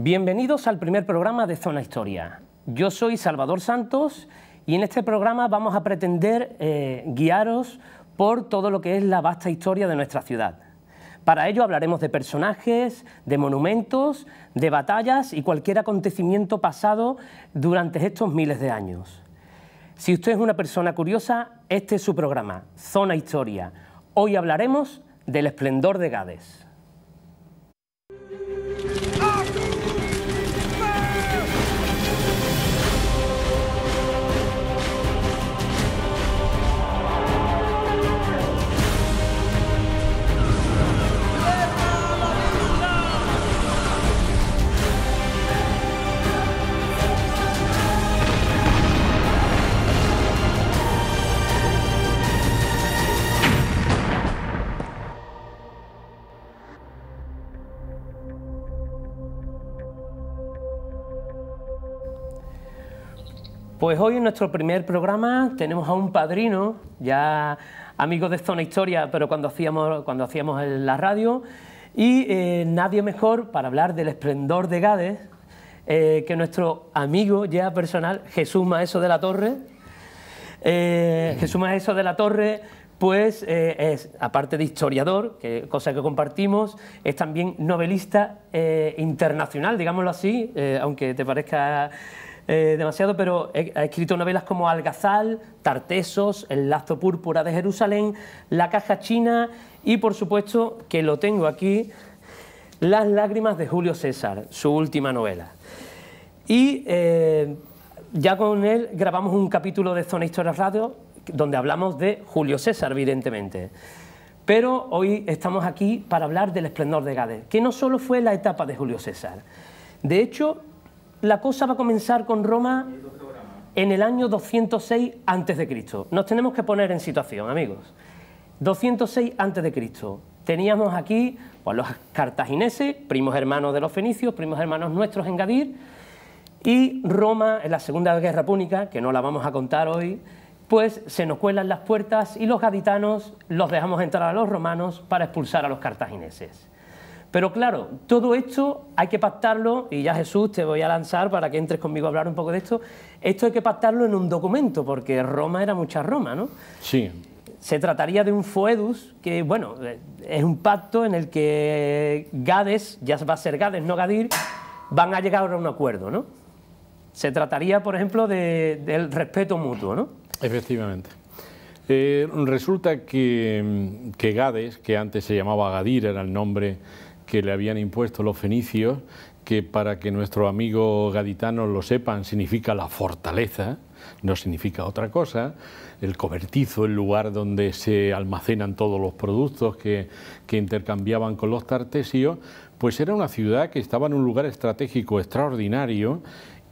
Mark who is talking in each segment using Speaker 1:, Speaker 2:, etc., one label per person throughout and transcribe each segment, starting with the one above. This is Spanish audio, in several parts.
Speaker 1: Bienvenidos al primer programa de Zona Historia. Yo soy Salvador Santos y en este programa vamos a pretender eh, guiaros por todo lo que es la vasta historia de nuestra ciudad. Para ello hablaremos de personajes, de monumentos, de batallas y cualquier acontecimiento pasado durante estos miles de años. Si usted es una persona curiosa, este es su programa, Zona Historia. Hoy hablaremos del esplendor de Gades. Pues hoy en nuestro primer programa tenemos a un padrino, ya amigo de Zona Historia, pero cuando hacíamos, cuando hacíamos la radio, y eh, nadie mejor para hablar del esplendor de Gades eh, que nuestro amigo ya personal, Jesús Maeso de la Torre. Eh, Jesús Maeso de la Torre, pues es, aparte de historiador, que, cosa que compartimos, es también novelista internacional, digámoslo así, aunque te parezca eh, demasiado, pero ha escrito novelas como Algazal, Tartesos, El lazo púrpura de Jerusalén, La caja china y por supuesto, que lo tengo aquí, Las lágrimas de Julio César, su última novela. Y eh, ya con él grabamos un capítulo de Zona Historia Radio donde hablamos de Julio César, evidentemente. Pero hoy estamos aquí para hablar del esplendor de Gades, que no solo fue la etapa de Julio César. De hecho, la cosa va a comenzar con Roma en el año 206 a.C. Nos tenemos que poner en situación, amigos. 206 a.C. Teníamos aquí pues, los cartagineses, primos hermanos de los fenicios, primos hermanos nuestros en Gadir, y Roma, en la Segunda Guerra Púnica, que no la vamos a contar hoy, pues se nos cuelan las puertas y los gaditanos los dejamos entrar a los romanos para expulsar a los cartagineses. Pero claro, todo esto hay que pactarlo, y ya Jesús te voy a lanzar para que entres conmigo a hablar un poco de esto, esto hay que pactarlo en un documento, porque Roma era mucha Roma, ¿no? Sí. Se trataría de un foedus, que bueno, es un pacto en el que Gades, ya va a ser Gades, no Gadir, van a llegar a un acuerdo, ¿no? Se trataría, por ejemplo,
Speaker 2: del respeto mutuo, ¿no? Efectivamente. Eh, resulta que, que Gades, que antes se llamaba Gadir, era el nombre que le habían impuesto los fenicios, que para que nuestro amigo gaditano lo sepan significa la fortaleza, no significa otra cosa, el cobertizo, el lugar donde se almacenan todos los productos que, intercambiaban con los tartesios, pues era una ciudad que estaba en un lugar estratégico extraordinario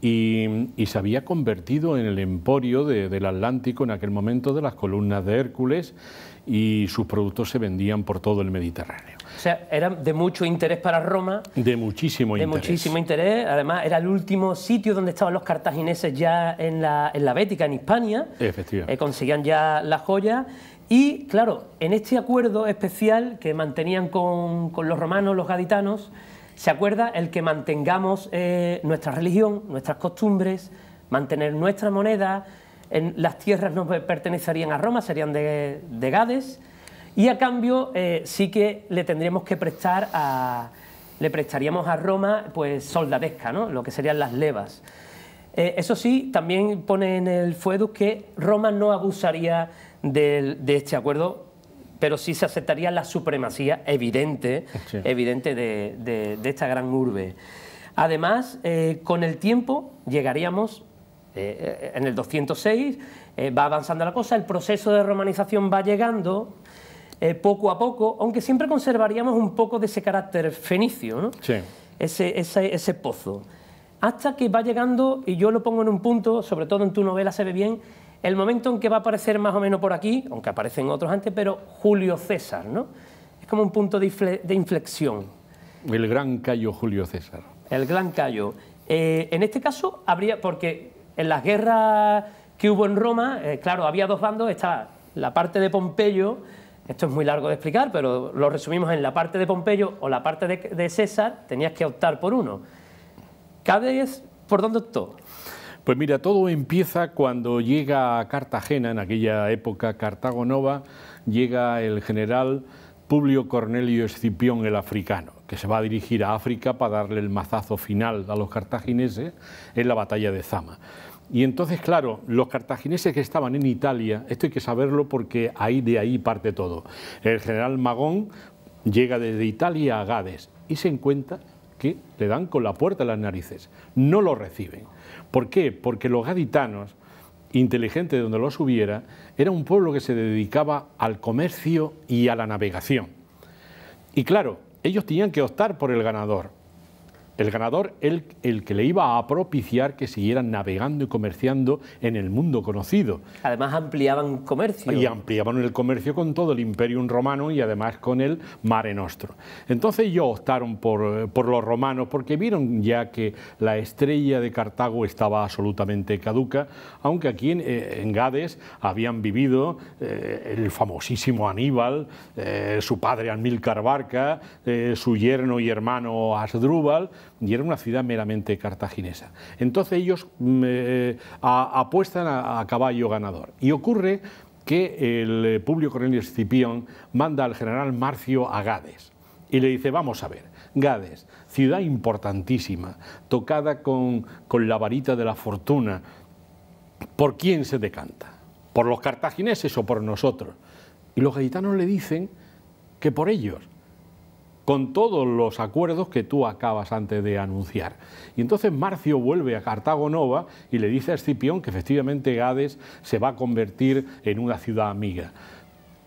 Speaker 2: y, se había convertido en el emporio del Atlántico en aquel momento de las columnas de Hércules y sus productos se vendían por todo el Mediterráneo.
Speaker 1: O sea, era de mucho interés para Roma.
Speaker 2: De muchísimo interés. De
Speaker 1: muchísimo interés. Además, era el último sitio donde estaban los cartagineses ya en la, en la Bética, en Hispania. Efectivamente. Eh, conseguían ya la joya Y, claro, en este acuerdo especial que mantenían con, con los romanos, los gaditanos, se acuerda el que mantengamos eh, nuestra religión, nuestras costumbres, mantener nuestra moneda. En, las tierras no pertenecerían a Roma, serían de, de Gades y a cambio eh, sí que le tendríamos que prestar a, le prestaríamos a Roma pues soldadesca, ¿no? lo que serían las levas. Eh, eso sí, también pone en el FUEDUS que Roma no abusaría de, este acuerdo, pero sí se aceptaría la supremacía evidente, evidente de, esta gran urbe. Además, eh, con el tiempo llegaríamos en el 206, va avanzando la cosa, el proceso de romanización va llegando, eh, poco a poco, aunque siempre conservaríamos un poco de ese carácter fenicio, ¿no? ese, pozo. Hasta que va llegando, y yo lo pongo en un punto, sobre todo en tu novela se ve bien, el momento en que va a aparecer más o menos por aquí, aunque aparecen otros antes, pero Julio César, ¿no? Es como un punto de, inflexión. El gran callo Julio César. El gran callo. Eh, en este caso habría, porque en las guerras que hubo en Roma, eh, claro, había dos bandos, está la parte de Pompeyo, esto es muy largo de explicar, pero lo resumimos en la parte de Pompeyo o la parte de, César, tenías que optar por uno.
Speaker 2: ¿Cádiz por dónde optó? Pues mira, todo empieza cuando llega a Cartagena, en aquella época cartagonova, llega el general Publio Cornelio Escipión el africano, que se va a dirigir a África para darle el mazazo final a los cartagineses en la batalla de Zama. Y entonces, claro, los cartagineses que estaban en Italia, esto hay que saberlo porque ahí de ahí parte todo. El general Magón llega desde Italia a Gades y se encuentra que le dan con la puerta las narices. No lo reciben. ¿Por qué? Porque los gaditanos, inteligentes donde los hubiera, era un pueblo que se dedicaba al comercio y a la navegación. Y claro, ellos tenían que optar por el ganador. El ganador, el, que le iba a propiciar que siguieran navegando y comerciando en el mundo conocido.
Speaker 1: Además ampliaban comercio. Y
Speaker 2: ampliaban el comercio con todo el imperium romano y además con el mare nostro. Entonces ellos optaron por, los romanos porque vieron ya que la estrella de Cartago estaba absolutamente caduca, aunque aquí en, eh, Gades habían vivido eh, el famosísimo Aníbal, eh, su padre Almílcar Barca, su yerno y hermano Asdrúbal, y era una ciudad meramente cartaginesa. Entonces ellos mm, eh, apuestan a, caballo ganador y ocurre que el eh, Publio Cornelio Escipión manda al general Marcio a Gades y le dice, vamos a ver, Gades, ciudad importantísima, tocada con, la varita de la fortuna, ¿por quién se decanta? ¿Por los cartagineses o por nosotros? Y los gaditanos le dicen que por ellos, con todos los acuerdos que tú acabas antes de anunciar. Y entonces Marcio vuelve a Cartago Nova y le dice a Escipión que efectivamente Gades se va a convertir en una ciudad amiga.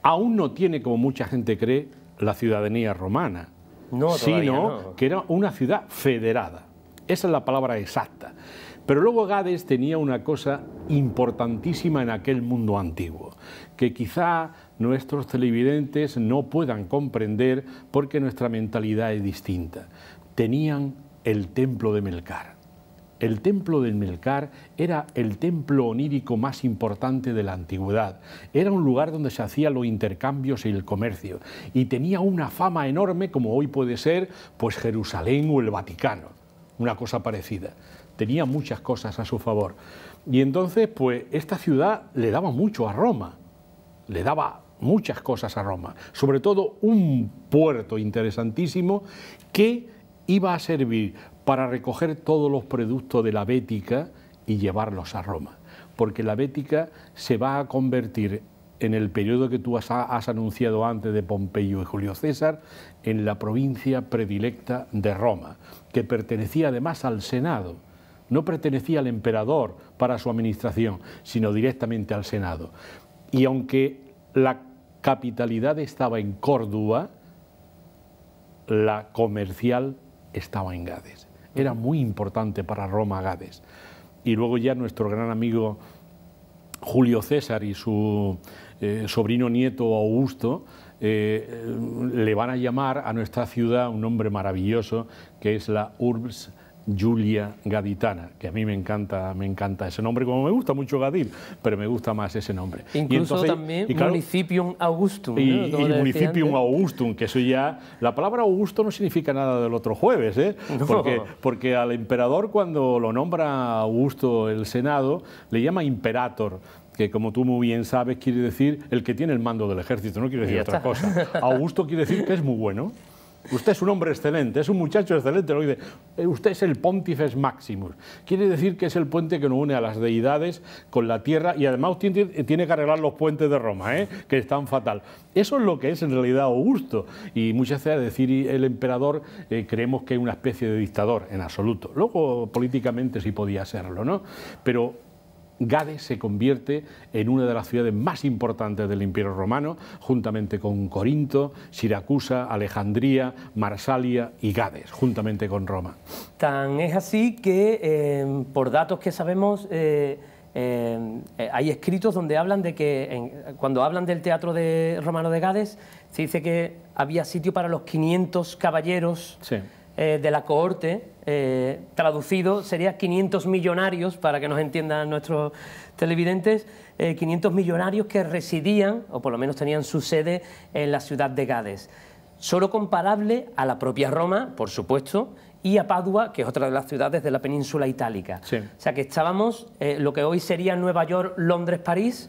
Speaker 2: Aún no tiene, como mucha gente cree, la ciudadanía romana, no, sino que era una ciudad federada. Esa es la palabra exacta. Pero luego Gades tenía una cosa importantísima en aquel mundo antiguo, que quizá nuestros televidentes no puedan comprender porque nuestra mentalidad es distinta. Tenían el templo de Melcar. El templo de Melcar era el templo onírico más importante de la antigüedad. Era un lugar donde se hacían los intercambios y el comercio. Y tenía una fama enorme como hoy puede ser pues Jerusalén o el Vaticano. Una cosa parecida tenía muchas cosas a su favor. Y entonces, pues esta ciudad le daba mucho a Roma, le daba muchas cosas a Roma, sobre todo un puerto interesantísimo que iba a servir para recoger todos los productos de la Bética y llevarlos a Roma, porque la Bética se va a convertir en el periodo que tú has, has, anunciado antes de Pompeyo y Julio César, en la provincia predilecta de Roma, que pertenecía además al Senado no pertenecía al emperador para su administración, sino directamente al Senado. Y aunque la capitalidad estaba en Córdoba, la comercial estaba en Gades. Era muy importante para Roma Gades. Y luego ya nuestro gran amigo Julio César y su eh, sobrino nieto Augusto eh, le van a llamar a nuestra ciudad un nombre maravilloso que es la Urbs Julia Gaditana, que a mí me encanta, me encanta ese nombre, como me gusta mucho Gadil, pero me gusta más ese nombre. Incluso también y
Speaker 1: Municipium Augustum. Y, Municipium
Speaker 2: Augustum, que eso ya... La palabra Augusto no significa nada del otro jueves, ¿eh? Porque, porque al emperador cuando lo nombra Augusto el Senado, le llama imperator, que como tú muy bien sabes quiere decir el que tiene el mando del ejército, no quiere decir otra cosa. Augusto quiere decir que es muy bueno. Usted es un hombre excelente, es un muchacho excelente. Lo dice, eh, usted es el Pontifex Maximus. Quiere decir que es el puente que nos une a las deidades con la tierra y además eh, tiene, que arreglar los puentes de Roma, ¿eh? que están fatal. Eso es lo que es en realidad Augusto. Y muchas veces decir el emperador eh, creemos que es una especie de dictador, en absoluto. Luego políticamente sí podía serlo, ¿no? Pero Gades se convierte en una de las ciudades más importantes del Imperio Romano, juntamente con Corinto, Siracusa, Alejandría, Marsalia y Gades, juntamente con Roma.
Speaker 1: Tan es así que, eh, por datos que sabemos, eh, eh, hay escritos donde hablan de que, cuando hablan del teatro de romano de Gades, se dice que había sitio para los 500 caballeros de la cohorte eh, traducido sería 500 millonarios, para que nos entiendan nuestros televidentes, 500 eh, millonarios que residían, o por lo menos tenían su sede, en la ciudad de Gades. Solo comparable a la propia Roma, por supuesto, y a Padua, que es otra de las ciudades de la península itálica. O sea que estábamos, eh, lo que hoy sería Nueva York, Londres, París,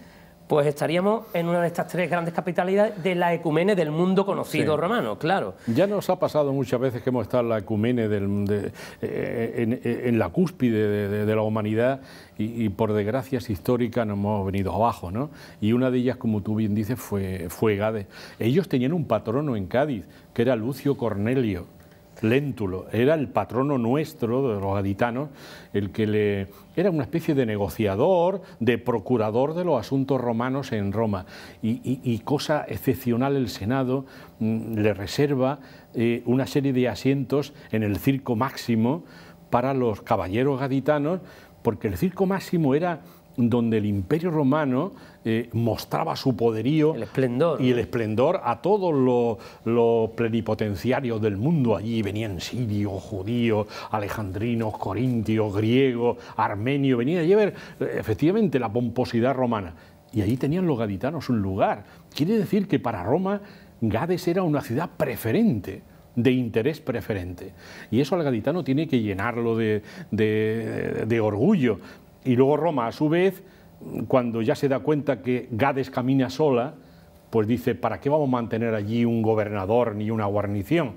Speaker 1: pues estaríamos en una de estas tres grandes capitalidades de la ecumene del mundo conocido romano, claro.
Speaker 2: Ya nos ha pasado muchas veces que hemos estado en la ecumene, del, eh, eh, en, la cúspide de, la humanidad y, por desgracias históricas nos hemos venido abajo, ¿no? Y una de ellas, como tú bien dices, fue, fue Gades. Ellos tenían un patrono en Cádiz, que era Lucio Cornelio Léntulo. Era el patrono nuestro de los gaditanos, el que le era una especie de negociador, de procurador de los asuntos romanos en Roma. Y, cosa excepcional, el Senado mm, le reserva eh, una serie de asientos en el circo máximo para los caballeros gaditanos, porque el circo máximo era donde el imperio romano eh, mostraba su poderío y el esplendor a todos los, plenipotenciarios del mundo. Allí venían sirios, judíos, alejandrinos, corintios, griegos, armenios, venían a ver eh, efectivamente la pomposidad romana. Y allí tenían los gaditanos un lugar. Quiere decir que para Roma Gades era una ciudad preferente de interés preferente. Y eso al gaditano tiene que llenarlo de, de, de, orgullo, y luego Roma, a su vez, cuando ya se da cuenta que Gades camina sola, pues dice, ¿para qué vamos a mantener allí un gobernador ni una guarnición?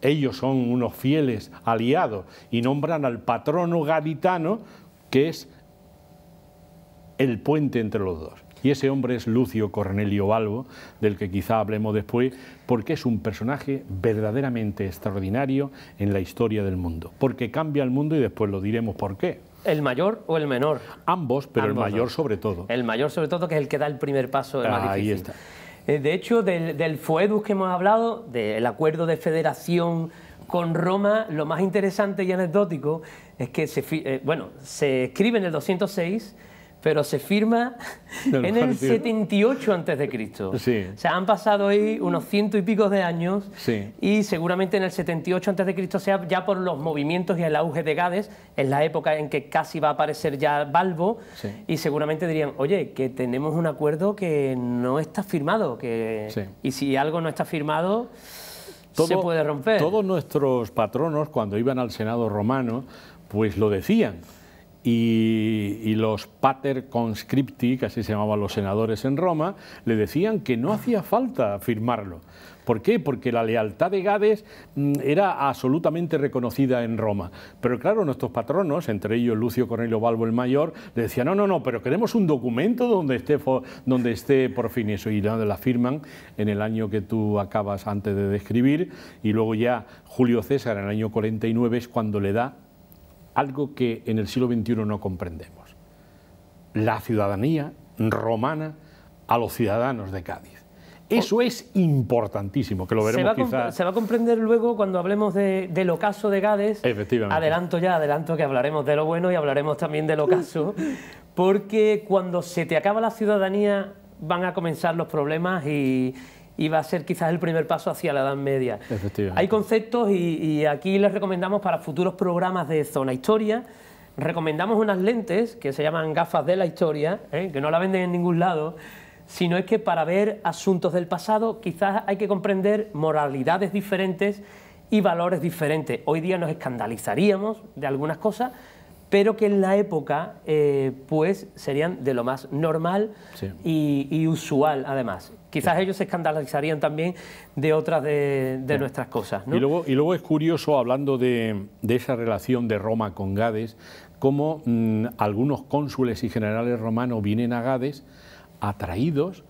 Speaker 2: Ellos son unos fieles aliados y nombran al patrono gaditano, que es el puente entre los dos. Y ese hombre es Lucio Cornelio Balbo, del que quizá hablemos después, porque es un personaje verdaderamente extraordinario en la historia del mundo, porque cambia el mundo y después lo diremos por qué.
Speaker 1: ¿El mayor o el menor? Ambos, pero el
Speaker 2: mayor sobre todo.
Speaker 1: El mayor sobre todo, que es el que da el primer paso,
Speaker 2: el más difícil.
Speaker 1: Eh, de hecho, del, del que hemos hablado, del acuerdo de federación con Roma, lo más interesante y anecdótico es que se, eh, bueno, se escribe en el 206 pero se firma en el 78 antes de Cristo. O sea, han pasado ahí unos ciento y pico de años y seguramente en el 78 antes de Cristo sea ya por los movimientos y el auge de Gades, en la época en que casi va a aparecer ya Balbo y seguramente dirían, "Oye, que tenemos un acuerdo que no está firmado, que y si algo no está firmado,
Speaker 2: se puede romper." Todos nuestros patronos cuando iban al Senado romano, pues lo decían y, los pater conscripti, que así se llamaban los senadores en Roma, le decían que no hacía falta firmarlo. ¿Por qué? Porque la lealtad de Gades mm, era absolutamente reconocida en Roma. Pero claro, nuestros patronos, entre ellos Lucio Cornelio Balbo el Mayor, le decían, no, no, no, pero queremos un documento donde esté, donde esté por fin eso. Y la firman en el año que tú acabas antes de describir. Y luego ya Julio César, en el año 49, es cuando le da algo que en el siglo XXI no comprendemos. La ciudadanía romana a los ciudadanos de Cádiz. Eso oh. es importantísimo, que lo veremos se va,
Speaker 1: se va a comprender luego cuando hablemos de, del ocaso de Gades. Efectivamente. Adelanto ya, adelanto que hablaremos de lo bueno y hablaremos también del ocaso, porque cuando se te acaba la ciudadanía van a comenzar los problemas y, y va a ser quizás el primer paso hacia la Edad Media. Hay conceptos y, aquí les recomendamos para futuros programas de Zona Historia recomendamos unas lentes que se llaman gafas de la historia, ¿eh? que no la venden en ningún lado, sino es que para ver asuntos del pasado quizás hay que comprender moralidades diferentes y valores diferentes. Hoy día nos escandalizaríamos de algunas cosas, pero que en la época eh, pues serían de lo más normal y, usual además. Quizás ellos se escandalizarían también de otras de, nuestras cosas. Y,
Speaker 2: luego, es curioso, hablando de, esa relación de Roma con Gades, cómo mm, algunos cónsules y generales romanos vienen a Gades atraídos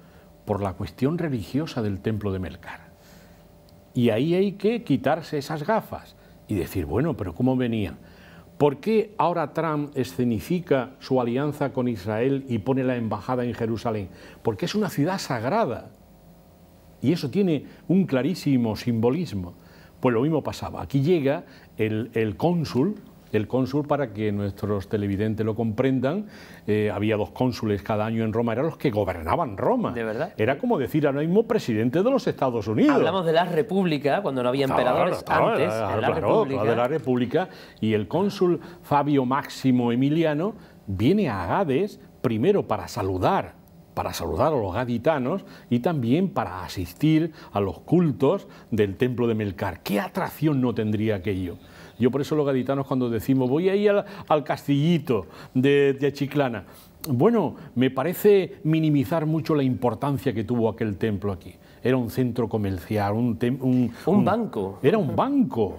Speaker 2: por la cuestión religiosa del templo de Melcar. Y ahí hay que quitarse esas gafas y decir, bueno, pero ¿cómo venían? ¿Por qué ahora Trump escenifica su alianza con Israel y pone la embajada en Jerusalén? Porque es una ciudad sagrada. Y eso tiene un clarísimo simbolismo. Pues lo mismo pasaba. Aquí llega el, cónsul el cónsul, para que nuestros televidentes lo comprendan, eh, había dos cónsules cada año en Roma, eran los que gobernaban Roma. De verdad. Era como decir ahora mismo presidente de los Estados Unidos. Hablamos de la
Speaker 1: República, cuando no había emperadores antes. de la
Speaker 2: República. Y el cónsul Fabio Máximo Emiliano viene a Gades primero para saludar para saludar a los gaditanos y también para asistir a los cultos del templo de Melcar. ¿Qué atracción no tendría aquello? Yo por eso los gaditanos cuando decimos, voy a ir al, castillito de, de bueno, me parece minimizar mucho la importancia que tuvo aquel templo aquí. Era un centro comercial, un... Un, banco. Era un banco.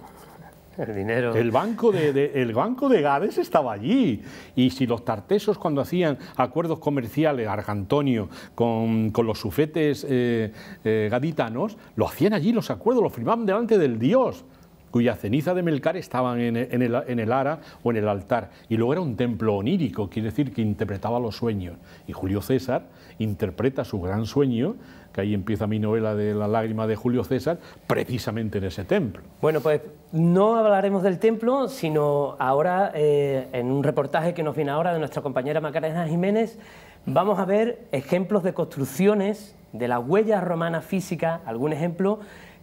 Speaker 2: El dinero. El banco de, banco de Gades estaba allí. Y si los tartesos cuando hacían acuerdos comerciales, Argantonio, con, los sufetes eh, eh, gaditanos, lo hacían allí los acuerdos, lo firmaban delante del dios cuya ceniza de Melcar estaban e, en el, en el, ara o en el altar. Y luego era un templo onírico, quiere decir que interpretaba los sueños. Y Julio César interpreta su gran sueño, que ahí empieza mi novela de la lágrima de Julio César, precisamente en ese templo. Bueno, pues
Speaker 1: no hablaremos del templo, sino ahora eh, en un reportaje que nos viene ahora de nuestra compañera Macarena Jiménez, vamos a ver ejemplos de construcciones de la huella romana física, algún ejemplo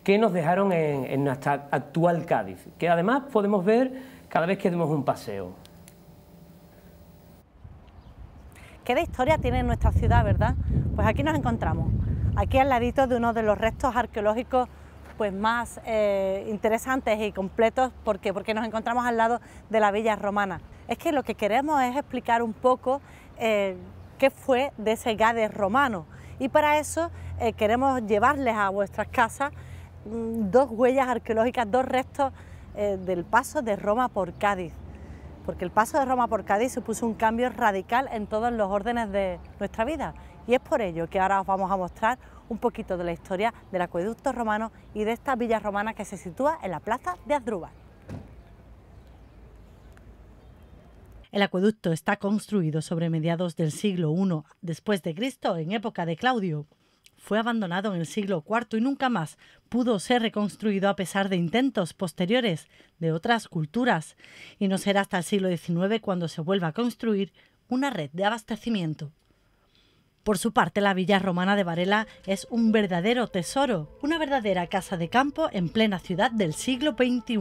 Speaker 1: que nos dejaron en, nuestra actual Cádiz, que además podemos ver cada vez que demos un paseo.
Speaker 3: Qué de historia tiene nuestra ciudad, ¿verdad? Pues aquí nos encontramos, aquí al ladito de uno de los restos arqueológicos pues más eh, interesantes y completos porque nos encontramos al lado de la villa romana. Es que lo que queremos es explicar un poco eh, qué fue de ese Gades romano y para eso eh, queremos llevarles a vuestras casas Mm, dos huellas arqueológicas, dos restos eh, del paso de Roma por Cádiz, porque el paso de Roma por Cádiz supuso un cambio radical en todos los órdenes de nuestra vida. Y es por ello que ahora os vamos a mostrar un poquito de la historia del acueducto romano y de esta villa romana que se sitúa en la plaza de Asdrúbal. El acueducto está construido sobre mediados del siglo I después de Cristo en época de Claudio fue abandonado en el siglo IV y nunca más pudo ser reconstruido a pesar de intentos posteriores de otras culturas, y no será hasta el siglo XIX cuando se vuelva a construir una red de abastecimiento. Por su parte, la villa romana de Varela es un verdadero tesoro, una verdadera casa de campo en plena ciudad del siglo XXI.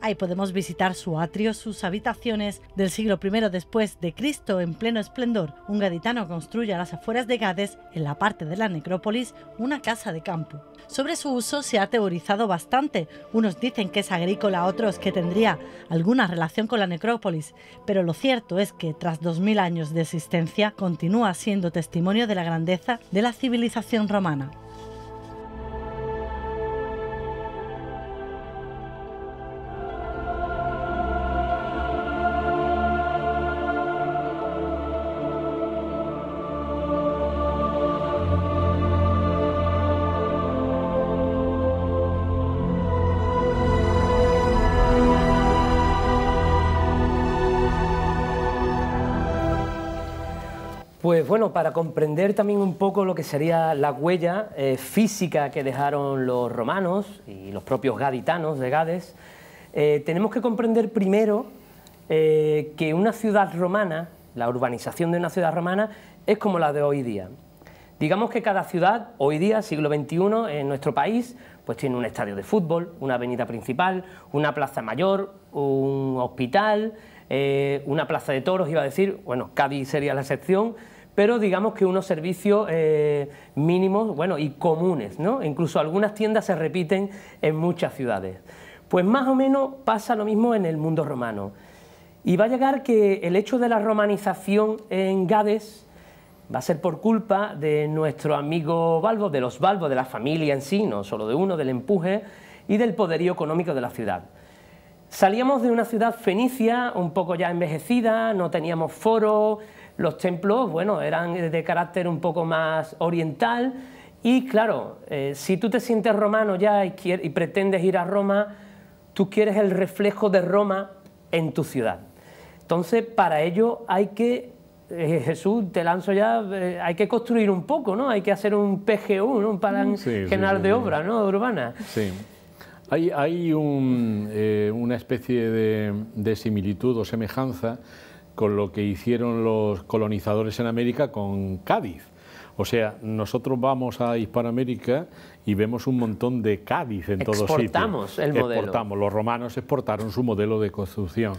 Speaker 3: Ahí podemos visitar su atrio, sus habitaciones del siglo I después de Cristo en pleno esplendor. Un gaditano construye a las afueras de Gades, en la parte de la necrópolis, una casa de campo. Sobre su uso se ha teorizado bastante. Unos dicen que es agrícola, otros que tendría alguna relación con la necrópolis, pero lo cierto es que tras 2000 años de existencia continúa siendo testimonio de la grandeza de la civilización romana.
Speaker 1: Pues bueno, para comprender también un poco lo que sería la huella eh, física que dejaron los romanos y los propios gaditanos de Gades, eh, tenemos que comprender primero eh, que una ciudad romana, la urbanización de una ciudad romana, es como la de hoy día. Digamos que cada ciudad, hoy día, siglo XXI, en nuestro país, pues tiene un estadio de fútbol, una avenida principal, una plaza mayor, un hospital, una plaza de toros, iba a decir, bueno, Cádiz sería la excepción, pero digamos que unos servicios eh, mínimos bueno, y comunes, ¿no? incluso algunas tiendas se repiten en muchas ciudades. Pues más o menos pasa lo mismo en el mundo romano. Y va a llegar que el hecho de la romanización en Gades va a ser por culpa de nuestro amigo Balbo, de los Balbo, de la familia en sí, no solo de uno, del empuje y del poderío económico de la ciudad. Salíamos de una ciudad fenicia, un poco ya envejecida, no teníamos foro, los templos, bueno, eran de carácter un poco más oriental y claro, eh, si tú te sientes romano ya y, y pretendes ir a Roma, tú quieres el reflejo de Roma en tu ciudad. Entonces, para ello hay que eh, Jesús, te lanzo ya, eh, hay que construir un poco, ¿no? Hay que hacer un PGU, ¿no? Un plan general de obra, ¿no? Urbana.
Speaker 2: Sí. Hay, una especie de, de, similitud o semejanza con lo que hicieron los colonizadores en América con Cádiz. O sea, nosotros vamos a Hispanoamérica y vemos un montón de Cádiz en todos sitios. Exportamos el modelo. Exportamos. Los romanos exportaron su modelo de construcción.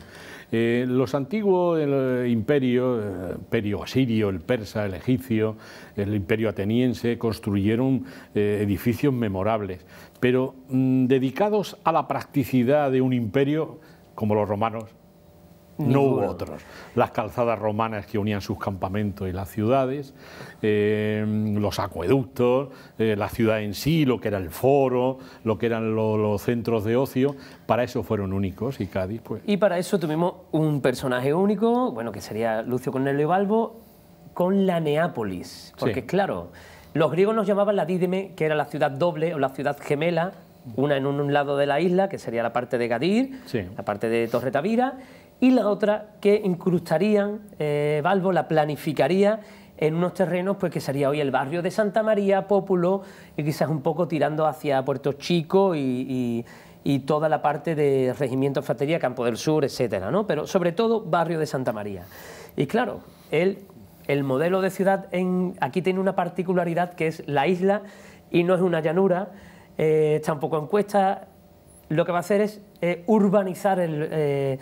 Speaker 2: Eh, los antiguos imperios, el eh, imperio asirio, el persa, el egipcio, el imperio ateniense, construyeron eh, edificios memorables, pero mm, dedicados a la practicidad de un imperio como los romanos, no hubo otros. Las calzadas romanas que unían sus campamentos y las ciudades, eh, los acueductos, eh, la ciudad en sí, lo que era el foro, lo que eran los centros de ocio, para eso fueron únicos y Cádiz pues... Y para eso tuvimos un personaje único, bueno, que sería Lucio Cornelio Balbo, con
Speaker 1: la Neápolis, porque claro... Los griegos nos llamaban la Dídeme, que era la ciudad doble o la ciudad gemela, una en un lado de la isla, que sería la parte de Gadir, la parte de Tavira y la otra que incrustarían, Valvo eh, Balbo la planificaría en unos terrenos pues, que sería hoy el barrio de Santa María, Pópulo, y quizás un poco tirando hacia Puerto Chico y, toda la parte de Regimiento Fratería... Campo del Sur, etcétera, ¿no? Pero sobre todo barrio de Santa María. Y claro, él, el modelo de ciudad en, aquí tiene una particularidad que es la isla y no es una llanura, eh, está un poco en cuesta, lo que va a hacer es eh, urbanizar el, eh,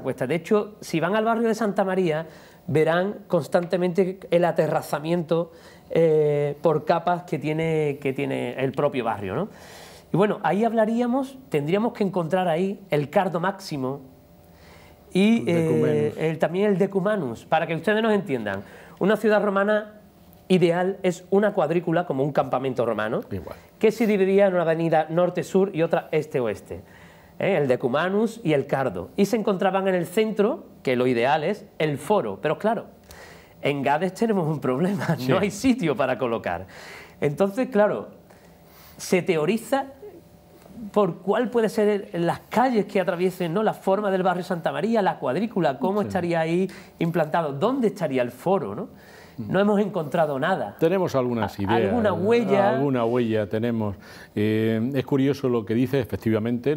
Speaker 1: cuesta. De hecho, si van al barrio de Santa María, verán constantemente el aterrazamiento eh, por capas que tiene, que tiene el propio barrio. ¿no? Y bueno, ahí hablaríamos, tendríamos que encontrar ahí el cardo máximo y el, eh, también el decumanus, para que ustedes nos entiendan. Una ciudad romana ideal es una cuadrícula, como un campamento romano, que se dividía en una avenida norte-sur y otra este-oeste. ¿eh? el decumanus y el cardo. Y se encontraban en el centro, que lo ideal es el foro. Pero claro, en Gades tenemos un problema, no hay sitio para colocar. Entonces, claro, se teoriza por cuál puede ser las calles que atraviesen, ¿no? la forma del barrio Santa María, la cuadrícula, cómo estaría ahí implantado, dónde estaría el foro, ¿no? no hemos encontrado nada.
Speaker 2: Tenemos algunas ideas. Alguna huella. Alguna huella tenemos. Eh, es curioso lo que dice, efectivamente,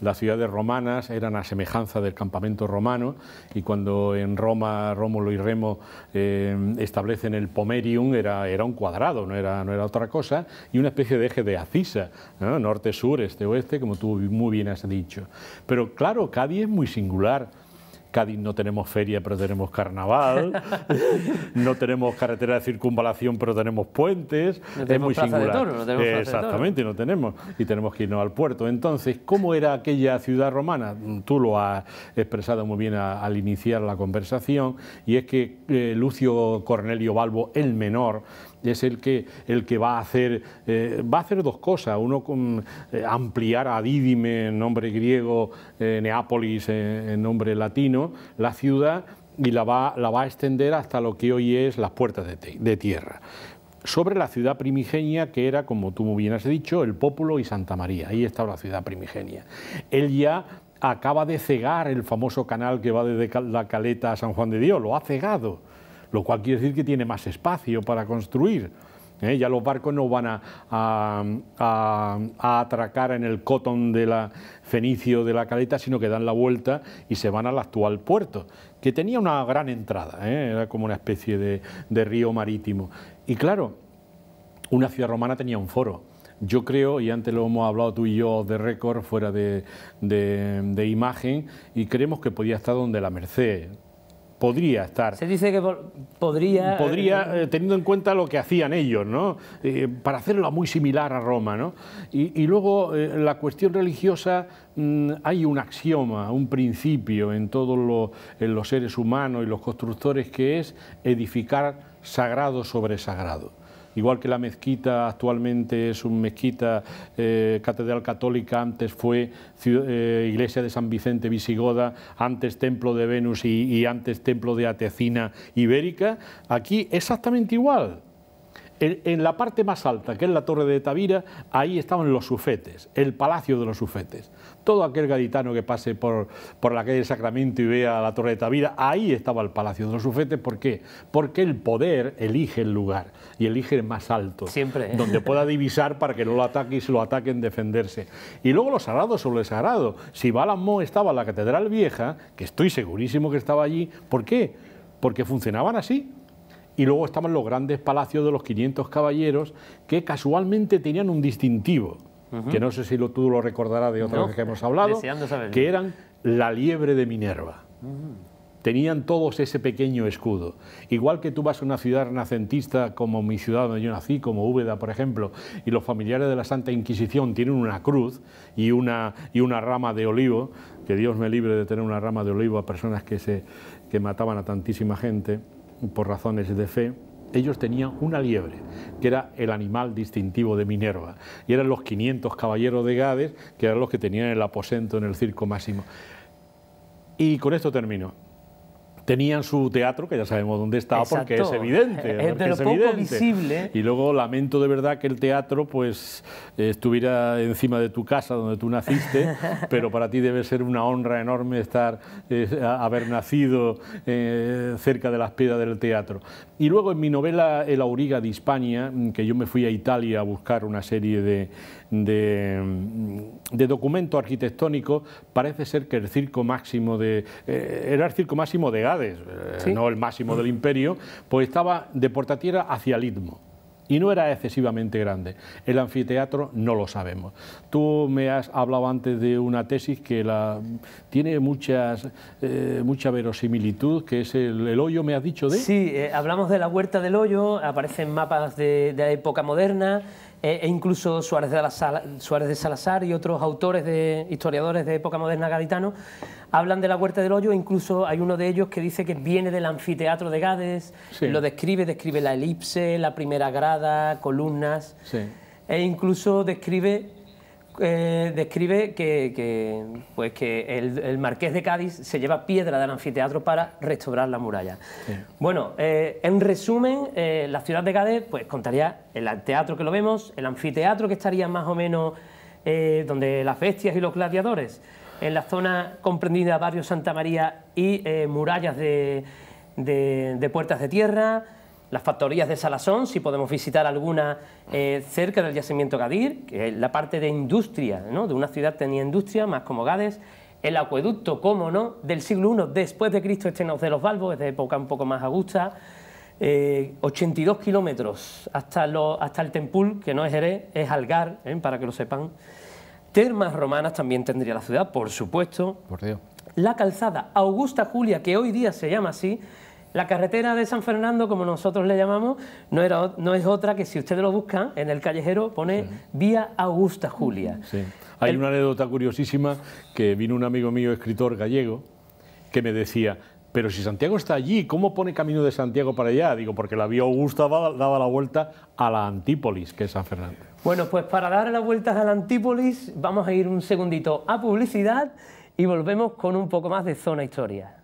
Speaker 2: las ciudades romanas eran a semejanza del campamento romano y cuando en Roma Rómulo y Remo eh, establecen el pomerium era, era un cuadrado, no era, no era otra cosa, y una especie de eje de acisa, norte norte-sur, este-oeste, como tú muy bien has dicho. Pero claro, Cádiz es muy singular Cádiz no tenemos feria, pero tenemos carnaval. no tenemos carretera de circunvalación, pero tenemos puentes. tenemos es muy singular. De exactamente, no tenemos. Y tenemos que irnos al puerto. Entonces, ¿cómo era aquella ciudad romana? Tú lo has expresado muy bien al iniciar la conversación, y es que eh, Lucio Cornelio Balbo, el menor, es el que, el que va a hacer, eh, va a hacer dos cosas, uno con, eh, ampliar a en nombre griego, eh, Neápolis en nombre latino, la ciudad y la va, la va a extender hasta lo que hoy es las puertas de, tierra sobre la ciudad primigenia que era, como tú muy bien has dicho, el Pópulo y Santa María. Ahí está la ciudad primigenia. Él ya acaba de cegar el famoso canal que va desde la Caleta a San Juan de Dios, lo ha cegado lo cual quiere decir que tiene más espacio para construir. ¿eh? Ya los barcos no van a, a, atracar en el cotón de la Fenicio de la Caleta, sino que dan la vuelta y se van al actual puerto, que tenía una gran entrada, ¿eh? era como una especie de, río marítimo. Y claro, una ciudad romana tenía un foro. Yo creo, y antes lo hemos hablado tú y yo de récord, fuera de, de, de imagen, y creemos que podía estar donde la Merced, podría estar. Se dice que podría... Podría, eh, eh, teniendo en cuenta lo que hacían ellos, ¿no? Eh, para hacerlo muy similar a Roma, ¿no? Y, luego la cuestión religiosa, mm, hay un axioma, un principio en todos los seres humanos y los constructores que es edificar sagrado sobre sagrado. Igual que la mezquita actualmente es una mezquita eh, catedral católica, antes fue eh, iglesia de San Vicente Visigoda, antes templo de Venus y, y antes templo de Atecina ibérica, aquí exactamente igual en, la parte más alta, que es la Torre de Tavira, ahí estaban los sufetes, el Palacio de los Sufetes. Todo aquel gaditano que pase por, por la calle Sacramento y vea la Torre de Tavira, ahí estaba el Palacio de los Sufetes. ¿Por qué? Porque el poder elige el lugar y elige el más alto. Siempre. ¿eh? Donde pueda divisar para que no lo ataque y se lo ataquen defenderse. Y luego los sagrados sobre el sagrado. Si Balamón estaba en la Catedral Vieja, que estoy segurísimo que estaba allí, ¿por qué? Porque funcionaban así y luego estaban los grandes palacios de los 500 caballeros que casualmente tenían un distintivo, que no sé si lo, tú lo recordarás de otra vez que hemos hablado, que eran la liebre de Minerva. Tenían todos ese pequeño escudo. Igual que tú vas a una ciudad renacentista como mi ciudad donde yo nací, como Úbeda, por ejemplo, y los familiares de la Santa Inquisición tienen una cruz y una, y una rama de olivo, que Dios me libre de tener una rama de olivo a personas que, se, que mataban a tantísima gente por razones de fe, ellos tenían una liebre, que era el animal distintivo de Minerva, y eran los 500 caballeros de Gades, que eran los que tenían el aposento en el circo máximo. Y con esto termino tenían su teatro, que ya sabemos dónde estaba, porque es evidente. Es poco visible. Y luego lamento de verdad que el teatro pues eh, estuviera encima de tu casa donde tú naciste, pero para ti debe ser una honra enorme estar, eh, haber nacido eh, cerca de las piedras del teatro. Y luego en mi novela El auriga de España, mm, que yo me fui a Italia a buscar una serie de, de, mm, de documentos arquitectónicos, parece ser que el circo máximo de... era el circo máximo de Gala, eh, no el máximo del imperio, pues estaba de portatiera hacia el Istmo y no era excesivamente grande. El anfiteatro no lo sabemos. Tú me has hablado antes de una tesis que la, tiene muchas, eh, mucha verosimilitud, que es el, hoyo, me has dicho de... Sí, eh,
Speaker 1: hablamos de la huerta del hoyo, aparecen mapas de, de la época moderna. E, e incluso Suárez de, Salazar, y otros autores, de, historiadores de época moderna gaditano, hablan de la Huerta del Hoyo, incluso hay uno de ellos que dice que viene del anfiteatro de Gades, lo describe, describe la elipse, la primera grada, columnas, e incluso describe eh, describe que, pues el, marqués de Cádiz se lleva piedra del anfiteatro para restaurar la muralla. Bueno, eh, en resumen, eh, la ciudad de Cádiz pues, contaría el teatro que lo vemos, el anfiteatro que estaría más o menos donde las bestias y los gladiadores, en la zona comprendida barrio Santa María y murallas de puertas de tierra, las factorías de Salazón, si podemos visitar alguna eh, cerca del yacimiento Gadir, que es la parte de industria, ¿no? de una ciudad tenía industria, más como Gades, el acueducto, cómo no, del siglo I después de Cristo, este de los Balbos, es de época un poco más augusta, 82 eh, kilómetros hasta, hasta el Tempul, que no es Jerez, es Algar, ¿eh? para que lo sepan. Termas romanas también tendría la ciudad, por supuesto. Por Dios. La calzada Augusta Julia, que hoy día se llama así, la carretera de San Fernando, como nosotros le llamamos, no, era, no es otra que, si usted lo busca en el callejero pone Vía Augusta Julia.
Speaker 2: Sí. Hay una anécdota curiosísima que vino un amigo mío, escritor gallego, que me decía, pero si Santiago está allí, ¿cómo pone camino de Santiago para allá? Digo, porque la vía Augusta daba la vuelta a la Antípolis, que es San Fernando. Bueno, pues para dar las vueltas
Speaker 1: a la Antípolis, vamos a ir un segundito a publicidad y volvemos con un poco más de Zona Historia.